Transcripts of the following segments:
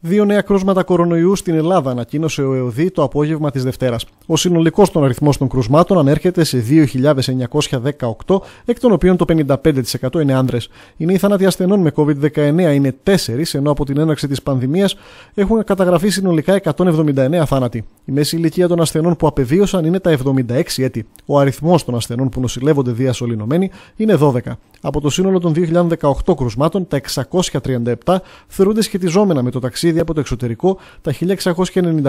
Δύο νέα κρούσματα κορονοϊού στην Ελλάδα, ανακοίνωσε ο ΕΟΔΗ το απόγευμα της Δευτέρας. Ο συνολικός των αριθμών των κρούσματων ανέρχεται σε 2.918, εκ των οποίων το 55% είναι άντρες. Οι νέοι θάνατοι ασθενών με COVID-19 είναι 4, ενώ από την έναρξη της πανδημίας έχουν καταγραφεί συνολικά 179 θάνατοι. Η μέση ηλικία των ασθενών που απεβίωσαν είναι τα 76 έτη. Ο αριθμός των ασθενών που νοσηλεύονται διασωληνωμένοι είναι 12. Από το σύνολο των 2018 κρουσμάτων, τα 637 θεωρούνται σχετιζόμενα με το ταξίδι από το εξωτερικό, τα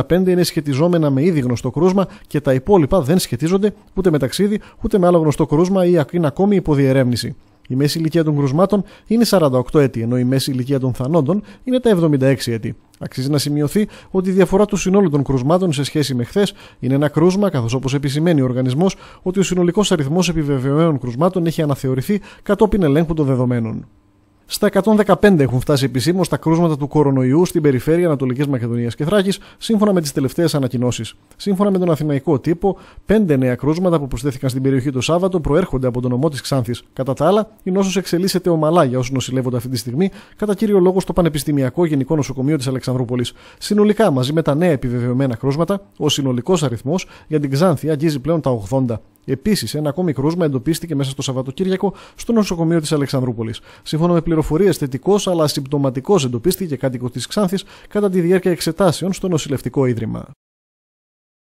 1695 είναι σχετιζόμενα με ήδη γνωστό κρούσμα και τα υπόλοιπα δεν σχετίζονται ούτε με ταξίδι ούτε με άλλο γνωστό κρούσμα ή είναι ακόμη υποδιερεύνηση. Η μέση ηλικία των κρουσμάτων είναι 48 έτη, ενώ η μέση ηλικία των θανόντων είναι τα 76 έτη. Αξίζει να σημειωθεί ότι η διαφορά του συνόλου των κρουσμάτων σε σχέση με χθες είναι ένα κρούσμα, καθώς όπως επισημαίνει ο οργανισμός, ότι ο συνολικός αριθμός επιβεβαιωμένων κρουσμάτων έχει αναθεωρηθεί κατόπιν ελέγχου των δεδομένων. Στα 115 έχουν φτάσει επισήμως τα κρούσματα του κορονοϊού στην περιφέρεια Ανατολικής Μακεδονίας και Θράκης, σύμφωνα με τις τελευταίες ανακοινώσεις. Σύμφωνα με τον Αθηναϊκό τύπο, 5 νέα κρούσματα που προσθέθηκαν στην περιοχή το Σάββατο προέρχονται από τον νομό της Ξάνθης. Κατά τα άλλα, η νόσος εξελίσσεται ομαλά για όσους νοσηλεύονται αυτή τη στιγμή, κατά κύριο λόγο στο Πανεπιστημιακό Γενικό Νοσοκομείο της Αλεξανδρούπολης. Συνολικά, μαζί με τα νέα επιβεβαιωμένα κρούσματα, ο συνολικός αριθμός για την Ξάνθη αγγίζει πλέον τα 80. Επίσης, ένα ακόμη κρούσμα εντοπίστηκε μέσα στο Σαββατοκύριακο στο νοσοκομείο της Αλεξανδρούπολης. Σύμφωνα με πληροφορίες, θετικός αλλά συμπτωματικός εντοπίστηκε κάτοικος της Ξάνθης κατά τη διάρκεια εξετάσεων στο νοσηλευτικό ίδρυμα.